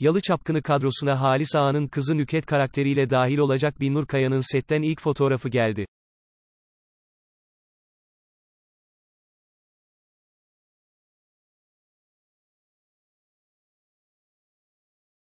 Yalı Çapkını kadrosuna Halis Ağa'nın kızı Nüket karakteriyle dahil olacak Binur Kaya'nın setten ilk fotoğrafı geldi.